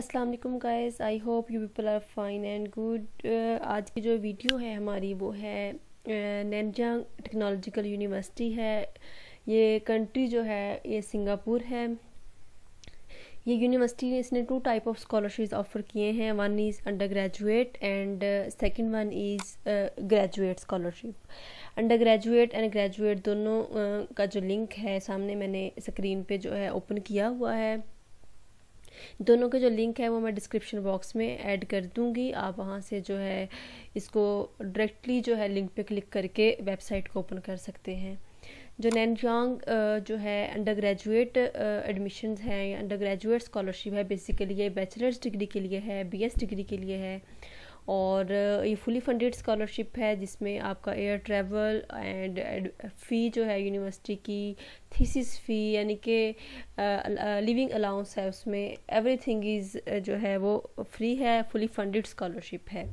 अस्सलाम वालेकुम guys I hope you people are fine and good आज की जो वीडियो है हमारी वो है नैनजंग टेक्नोलॉजिकल यूनिवर्सिटी है ये कंट्री जो है ये सिंगापुर है ये यूनिवर्सिटी इसने two type of scholarship offer किए हैं one is under graduate and second one is graduate scholarship under graduate and graduate दोनों uh, का जो लिंक है सामने मैंने स्क्रीन पे जो है ओपन किया हुआ है दोनों के जो लिंक है वो मैं डिस्क्रिप्शन बॉक्स में ऐड कर दूंगी आप वहाँ से जो है इसको डायरेक्टली जो है लिंक पे क्लिक करके वेबसाइट को ओपन कर सकते हैं जो जॉन्ग जो है अंडर ग्रेजुएट एडमिशन हैं या अंडर ग्रेजुएट स्कॉलरशिप है बेसिकली ये बैचलर्स डिग्री के लिए है बीएस डिग्री के लिए है और ये फुली फंडेड स्कॉलरशिप है जिसमें आपका एयर ट्रैवल एंड फ़ी जो है यूनिवर्सिटी की थीसिस फ़ी यानी कि लिविंग अलाउंस है उसमें एवरीथिंग इज़ जो है वो फ्री है फुली फंडेड स्कॉलरशिप है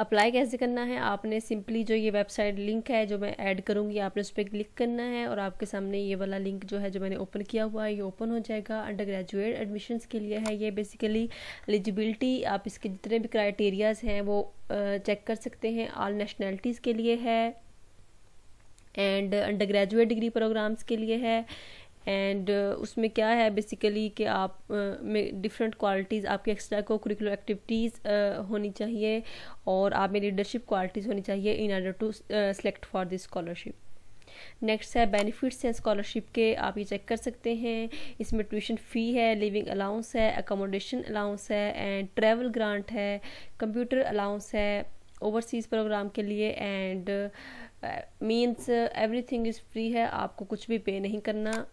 अप्लाई कैसे करना है आपने सिंपली जो ये वेबसाइट लिंक है जो मैं ऐड करूँगी आपने उस पर क्लिक करना है और आपके सामने ये वाला लिंक जो है जो मैंने ओपन किया हुआ है ये ओपन हो जाएगा अंडर ग्रेजुएट एडमिशन के लिए है ये बेसिकली एलिजिबिलिटी आप इसके जितने भी क्राइटेरियाज हैं वो चेक कर सकते हैं ऑल नेशनैलिटीज़ के लिए है and under graduate degree programs के लिए है एंड uh, उसमें क्या है बेसिकली कि आप uh, में डिफरेंट क्वालिटीज़ आपकी एक्स्ट्रा को करिकुलर एक्टिविटीज़ होनी चाहिए और आप में लीडरशिप क्वालिटीज़ होनी चाहिए in order to select for this scholarship next है बेनिफिट्स हैं स्कॉलरशिप के आप ये चेक कर सकते हैं इसमें ट्यूशन फ़ी है लिविंग अलाउंस है एकोमोडेशन अलाउंस है एंड ट्रेवल ग्रांट है कंप्यूटर अलाउंस है ओवरसीज़ प्रोग्राम के लिए and means everything is free है आपको कुछ भी पे नहीं करना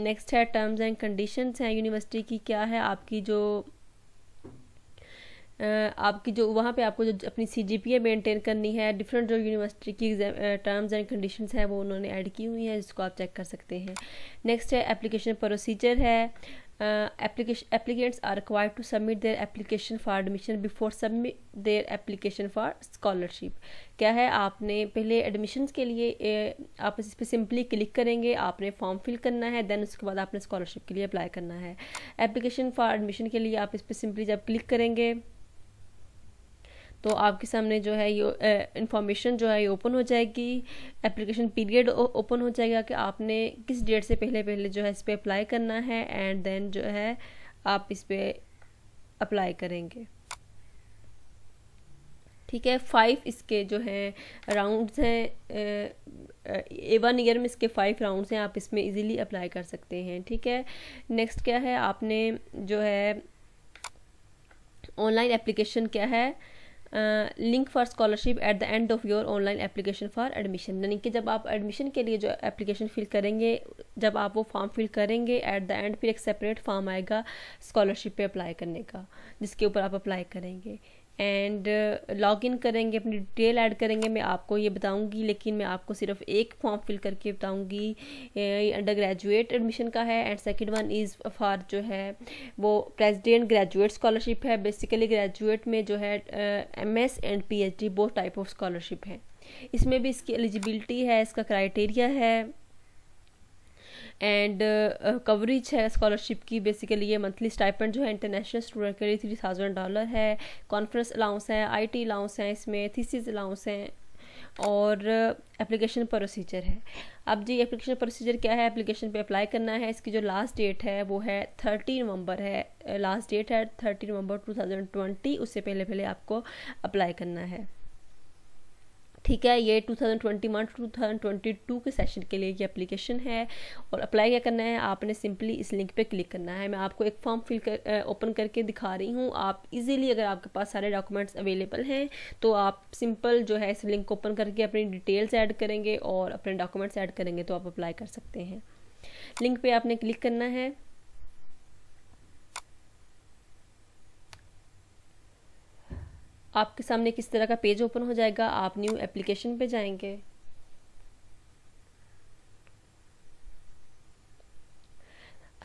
नेक्स्ट है टर्म्स एंड कंडीशंस हैं यूनिवर्सिटी की क्या है आपकी जो आपकी जो वहाँ पे आपको जो अपनी सी जी पी मेनटेन करनी है डिफरेंट जो यूनिवर्सिटी की टर्म्स एंड कंडीशंस है वो उन्होंने ऐड की हुई हैं जिसको आप चेक कर सकते हैं नेक्स्ट है एप्लीकेशन प्रोसीजर है uh, application applicants are required to submit their application for admission before submit their application for scholarship क्या है आपने पहले एडमिशन्स के लिए ए, आप इस पर सिंपली क्लिक करेंगे आपने फॉर्म फिल करना है देन उसके बाद आपने स्कॉलरशिप के लिए अप्लाई करना है एप्लीकेशन फॉर एडमिशन के लिए आप इस पर सिंपली जब क्लिक करेंगे तो आपके सामने जो है ये इंफॉर्मेशन जो है ये ओपन हो जाएगी एप्लीकेशन पीरियड ओपन हो जाएगा कि आपने किस डेट से पहले पहले जो है इस पर अप्लाई करना है एंड देन जो है आप इस पर अप्लाई करेंगे ठीक है फाइव इसके जो है राउंड्स हैं ए वन ईयर में इसके फाइव राउंड्स हैं आप इसमें इजीली अप्लाई कर सकते हैं ठीक है नेक्स्ट क्या है आपने जो है ऑनलाइन एप्लीकेशन क्या है link for scholarship at the end of your online application for admission यानी कि जब आप एडमिशन के लिए जो एप्लीकेशन फिल करेंगे जब आप वो फॉर्म फिल करेंगे एट द एंड फिर एक सेपरेट फॉर्म आएगा स्कॉलरशिप पे अप्लाई करने का जिसके ऊपर आप अप्लाई करेंगे एंड लॉग इन करेंगे अपनी डिटेल ऐड करेंगे मैं आपको ये बताऊंगी लेकिन मैं आपको सिर्फ एक फॉर्म फिल करके बताऊंगी अंडर ग्रेजुएट एडमिशन का है and second one is for जो है वो प्रेसिडेंट ग्रेजुएट स्कॉलरशिप है बेसिकली ग्रेजुएट में जो है M S and P H D both type of scholarship है इसमें भी इसकी एलिजिबिलिटी है इसका क्राइटेरिया है एंड कवरेज uh, uh, है स्कॉलरशिप की बेसिकली ये मंथली स्टाइपेंड जो है इंटरनेशनल स्टूडेंट के लिए थ्री थाउजेंड डॉलर है कॉन्फ्रेंस अलाउंस है आई टी अलाउंस हैं इसमें थीसीज अलाउंस हैं और एप्लीकेशन uh, प्रोसीजर है अब जी एप्लीकेशन प्रोसीजर क्या है एप्लीकेशन पे अप्लाई करना है इसकी जो लास्ट डेट है वो है थर्टी नवंबर है लास्ट डेट है thirty November two thousand twenty उससे पहले पहले आपको अप्लाई करना है ठीक है ये 2021 2022 के सेशन के लिए ये एप्लीकेशन है और अप्लाई क्या करना है आपने सिंपली इस लिंक पे क्लिक करना है मैं आपको एक फॉर्म फिल कर ओपन करके दिखा रही हूँ आप इजीली अगर आपके पास सारे डॉक्यूमेंट्स अवेलेबल हैं तो आप सिंपल जो है इस लिंक को ओपन करके अपनी डिटेल्स ऐड करेंगे और अपने डॉक्यूमेंट्स ऐड करेंगे तो आप अप्लाई कर सकते हैं लिंक पर आपने क्लिक करना है आपके सामने किस तरह का पेज ओपन हो जाएगा आप न्यू एप्लीकेशन पे जाएंगे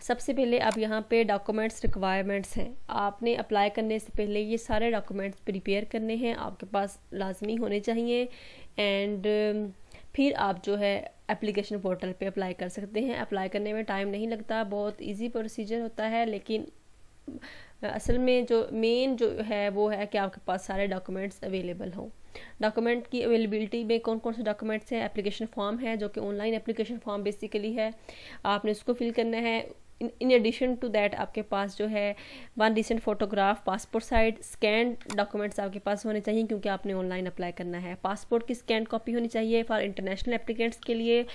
सबसे पहले आप यहाँ पे डॉक्यूमेंट्स रिक्वायरमेंट्स हैं आपने अप्लाई करने से पहले ये सारे डॉक्यूमेंट्स प्रिपेयर करने हैं आपके पास लाजमी होने चाहिए एंड फिर आप जो है एप्लीकेशन पोर्टल पे अप्लाई कर सकते हैं अप्लाई करने में टाइम नहीं लगता बहुत इजी प्रोसीजर होता है लेकिन असल में जो मेन जो है वो है कि आपके पास सारे डॉक्यूमेंट्स अवेलेबल हों डॉक्यूमेंट की अवेलेबिलिटी में कौन कौन से डॉक्यूमेंट्स हैं एप्लीकेशन फॉर्म है जो कि ऑनलाइन एप्लीकेशन फॉर्म बेसिकली है आपने उसको फिल करना है इन एडिशन टू दैट आपके पास जो है one recent photograph passport side scan documents आपके पास होने चाहिए क्योंकि आपने ऑनलाइन अप्लाई करना है पासपोर्ट की स्कैन कॉपी होनी चाहिए फॉर इंटरनेशनल एप्लीकेंट्स के लिए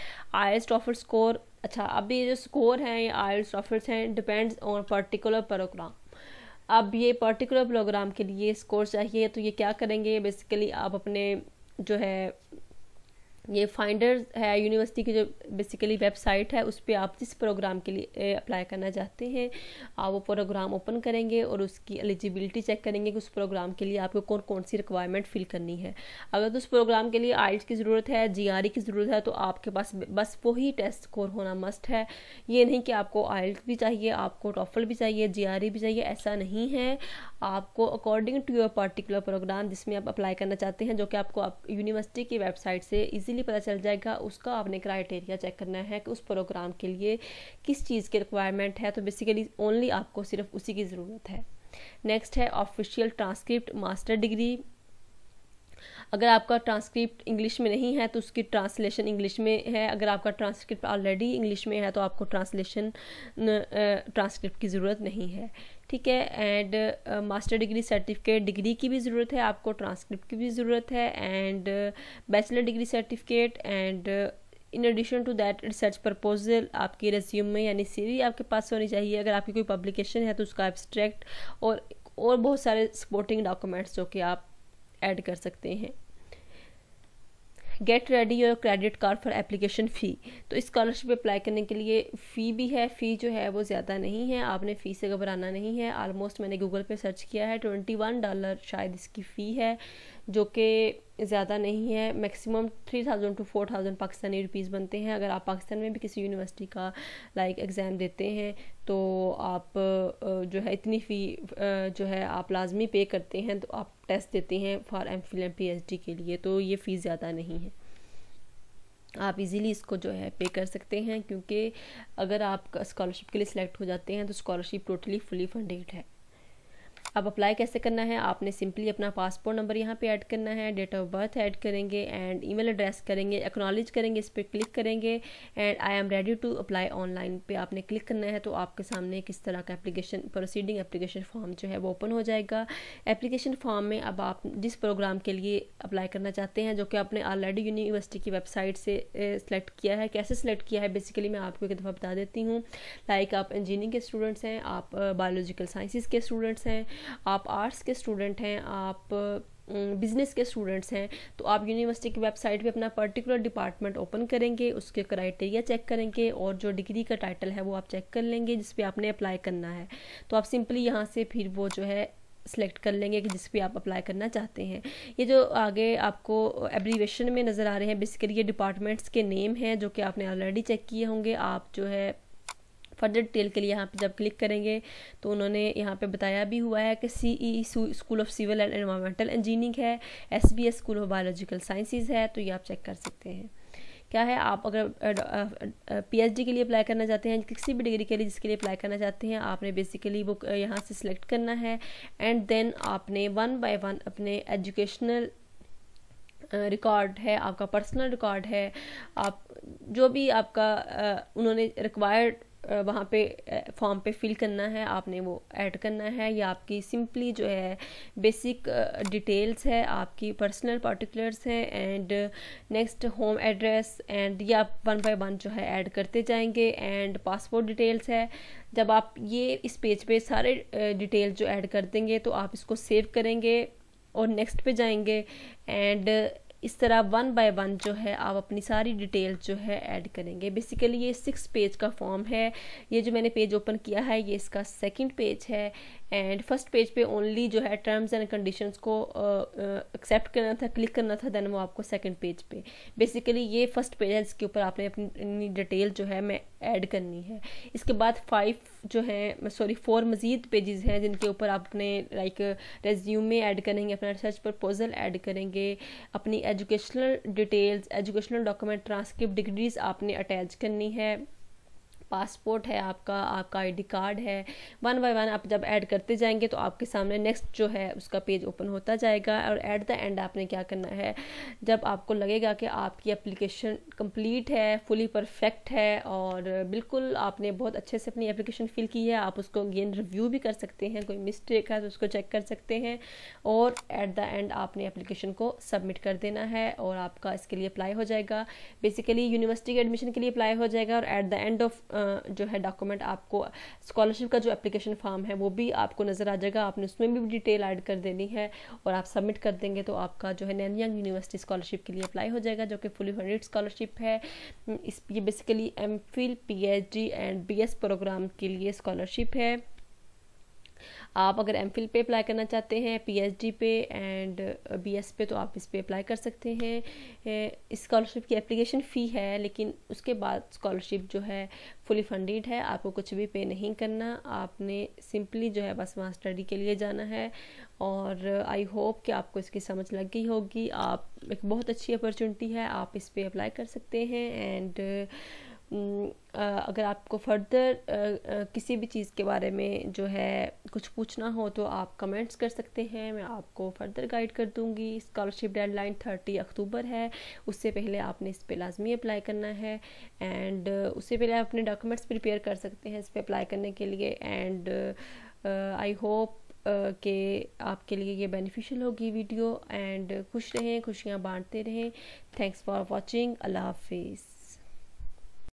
आई ऑफर स्कोर अच्छा अभी जो स्कोर हैं या आई ऑफर्स हैं डिपेंड्स ऑन पर्टिकुलर प्रोग्राम अब ये पर्टिकुलर प्रोग्राम के लिए स्कोर चाहिए तो ये क्या करेंगे बेसिकली आप अपने जो है ये फाइंडर है यूनिवर्सिटी की जो बेसिकली वेबसाइट है उस पर आप जिस प्रोग्राम के लिए अप्लाई करना चाहते हैं आप वो प्रोग्राम ओपन करेंगे और उसकी एलिजिबिलिटी चेक करेंगे कि उस प्रोग्राम के लिए आपको कौन कौन सी रिक्वायरमेंट फिल करनी है अगर तो उस प्रोग्राम के लिए आइल्स की ज़रूरत है जी की ज़रूरत है तो आपके पास बस वही टेस्ट स्कोर होना मस्ट है ये नहीं कि आपको आइल्स भी चाहिए आपको टॉफल भी चाहिए जी भी चाहिए ऐसा नहीं है आपको according to your particular program जिसमें आप अप्लाई करना चाहते हैं जो कि आपको आप यूनिवर्सिटी की वेबसाइट से ईजिली इजीली पता चल जाएगा उसका आपने क्राइटेरिया चेक करना है कि उस प्रोग्राम के लिए किस चीज़ की रिक्वायरमेंट है तो बेसिकली ओनली आपको सिर्फ उसी की ज़रूरत है नेक्स्ट है ऑफिशियल ट्रांसक्रिप्ट मास्टर डिग्री अगर आपका ट्रांसक्रिप्ट इंग्लिश में नहीं है तो उसकी ट्रांसलेशन इंग्लिश में है अगर आपका ट्रांसक्रिप्ट ऑलरेडी इंग्लिश में है तो आपको ट्रांसलेशन ट्रांसक्रिप्ट की ज़रूरत नहीं है ठीक है and master degree certificate degree की भी ज़रूरत है आपको ट्रांसक्रिप्ट की भी ज़रूरत है and bachelor degree certificate and in addition to that research proposal आपके रेज्यूम में यानी वी आपके पास होनी चाहिए अगर आपकी कोई पब्लिकेशन है तो उसका एब्स्ट्रैक्ट और और बहुत सारे सपोर्टिंग डॉक्यूमेंट्स जो कि आप ऐड कर सकते हैं get ready your credit card for application fee तो इस्कॉलरशिप अप्लाई करने के लिए फ़ी भी है फ़ी जो है वो ज़्यादा नहीं है आपने फ़ी से घबराना नहीं है आलमोस्ट मैंने गूगल पे सर्च किया है ट्वेंटी वन डॉलर शायद इसकी फ़ी है जो कि ज़्यादा नहीं है maximum three thousand to four thousand Pakistani rupees बनते हैं अगर आप पाकिस्तान में भी किसी यूनिवर्सिटी का लाइक एग्ज़ाम देते हैं तो आप जो है इतनी फ़ी जो है आप लाजमी पे करते हैं तो आप टेस्ट देते हैं for M Phil M P H D के लिए तो ये फ़ीस ज़्यादा नहीं है आप इजीली इसको जो है पे कर सकते हैं क्योंकि अगर आप स्कॉलरशिप के लिए सिलेक्ट हो जाते हैं तो स्कॉलरशिप टोटली फुली फंडेड है अब अप्लाई कैसे करना है आपने सिंपली अपना पासपोर्ट नंबर यहाँ पे ऐड करना है डेट ऑफ बर्थ ऐड करेंगे एंड ईमेल एड्रेस करेंगे एक्नॉलेज करेंगे इस पर क्लिक करेंगे and I am ready to apply online पे आपने क्लिक करना है तो आपके सामने किस तरह का एप्लीकेशन प्रोसीडिंग एप्लीकेशन फॉर्म जो है वो ओपन हो जाएगा एप्लीकेशन फॉर्म में अब आप जिस प्रोग्राम के लिए अप्लाई करना चाहते हैं जो कि आपने ऑलरेडी यूनिवर्सिटी की वेबसाइट से सेलेक्ट किया है कैसे सेलेक्ट किया है बेसिकली मैं आपको एक दफ़ा बता देती हूँ लाइक आप इंजीनियरिंग के स्टूडेंट्स हैं आप बायोलॉजिकल साइंसिस के स्टूडेंट्स हैं आप आर्ट्स के स्टूडेंट हैं आप बिज़नेस के स्टूडेंट्स हैं तो आप यूनिवर्सिटी की वेबसाइट पे अपना पर्टिकुलर डिपार्टमेंट ओपन करेंगे उसके क्राइटेरिया चेक करेंगे और जो डिग्री का टाइटल है वो आप चेक कर लेंगे जिस आपने अप्लाई करना है तो आप सिंपली यहाँ से फिर वो जो है सेलेक्ट कर लेंगे कि जिस पर आप अप्लाई करना चाहते हैं ये जो आगे आपको एब्रीवेशन में नज़र आ रहे हैं बेसिकली ये डिपार्टमेंट्स के नेम हैं जो कि आपने ऑलरेडी चेक किए होंगे आप जो है फर्दर डिटेल के लिए यहाँ पे जब क्लिक करेंगे तो उन्होंने यहाँ पे बताया भी हुआ है कि C E school of civil and environmental engineering है S B S school of biological sciences है तो ये आप चेक कर सकते हैं क्या है आप अगर पीएचडी के लिए अप्लाई करना चाहते हैं किसी भी डिग्री के लिए जिसके लिए अप्लाई करना चाहते हैं आपने बेसिकली वो यहाँ से सिलेक्ट करना है एंड देन आपने वन बाय वन अपने एजुकेशनल रिकॉर्ड है आपका पर्सनल रिकॉर्ड है आप जो भी आपका उन्होंने रिक्वायर्ड वहाँ पे फॉर्म पे फिल करना है आपने वो ऐड करना है या आपकी सिंपली जो है बेसिक डिटेल्स है आपकी पर्सनल पार्टिकुलर्स हैं and next home address and ये आप वन बाय वन जो है ऐड करते जाएंगे एंड पासपोर्ट डिटेल्स है जब आप ये इस पेज पे सारे डिटेल जो ऐड कर देंगे तो आप इसको सेव करेंगे और नेक्स्ट पे जाएंगे एंड इस तरह वन बाय वन जो है आप अपनी सारी डिटेल जो है ऐड करेंगे बेसिकली ये सिक्स पेज का फॉर्म है ये जो मैंने पेज ओपन किया है ये इसका सेकंड पेज है एंड फर्स्ट पेज पे ओनली जो है टर्म्स एंड कंडीशंस को एक्सेप्ट uh, uh, करना था क्लिक करना था देन वो आपको सेकंड पेज पे बेसिकली ये फर्स्ट पेज है जिसके ऊपर आपने अपनी डिटेल जो है मैं ऐड करनी है इसके बाद फाइव जो है सॉरी फोर मज़ीद पेजेस हैं जिनके ऊपर आपने लाइक रेज्यूमे ऐड करेंगे अपना रिसर्च प्रपोजल ऐड करेंगे अपनी educational details educational document transcript degrees आपने अटैच करनी है पासपोर्ट है आपका आपका आईडी कार्ड है वन बाय वन आप जब ऐड करते जाएंगे तो आपके सामने नेक्स्ट जो है उसका पेज ओपन होता जाएगा और एट द एंड आपने क्या करना है जब आपको लगेगा कि आपकी एप्लीकेशन कंप्लीट है फुली परफेक्ट है और बिल्कुल आपने बहुत अच्छे से अपनी एप्लीकेशन फिल की है आप उसको गेन रिव्यू भी कर सकते हैं कोई मिस्टेक है तो उसको चेक कर सकते हैं और एट द एंड आपने एप्लीकेशन को सबमिट कर देना है और आपका इसके लिए अप्लाई हो जाएगा बेसिकली यूनिवर्सिटी के एडमिशन के लिए अप्लाई हो जाएगा और एट द एंड ऑफ जो है डॉक्यूमेंट आपको स्कॉलरशिप का जो एप्लीकेशन फॉर्म है वो भी आपको नज़र आ जाएगा आपने उसमें भी डिटेल ऐड कर देनी है और आप सबमिट कर देंगे तो आपका जो है नैनयांग यूनिवर्सिटी स्कॉलरशिप के लिए अप्लाई हो जाएगा जो कि फुली फंडेड स्कॉलरशिप है इस ये basically M Phil P H D and B S program के लिए स्कॉलरशिप है आप अगर एम फिल पर अप्लाई करना चाहते हैं पी पे एंड बी एस पे तो आप इस पर अप्लाई कर सकते हैं इस्कॉलरशिप की एप्लीकेशन फ़ी है लेकिन उसके बाद स्कॉलरशिप जो है फुली फंडेड है आपको कुछ भी पे नहीं करना आपने सिंपली जो है बस वहाँ स्टडी के लिए जाना है और आई uh, होप कि आपको इसकी समझ लग गई होगी आप एक बहुत अच्छी अपॉर्चुनिटी है आप इस पर अप्लाई कर सकते हैं एंड अगर आपको फर्दर किसी भी चीज़ के बारे में जो है कुछ पूछना हो तो आप कमेंट्स कर सकते हैं मैं आपको फर्दर गाइड कर दूंगी स्कॉलरशिप डेडलाइन थर्टी अक्टूबर है उससे पहले आपने इस पर लाजमी अप्लाई करना है एंड उससे पहले आप अपने डॉक्यूमेंट्स प्रिपेयर कर सकते हैं इस पर अप्लाई करने के लिए एंड आई होप कि आपके लिए ये बेनिफिशियल होगी वीडियो एंड खुश रहें खुशियाँ बांटते रहें थैंक्स फॉर वॉचिंग अल्लाह हाफिज़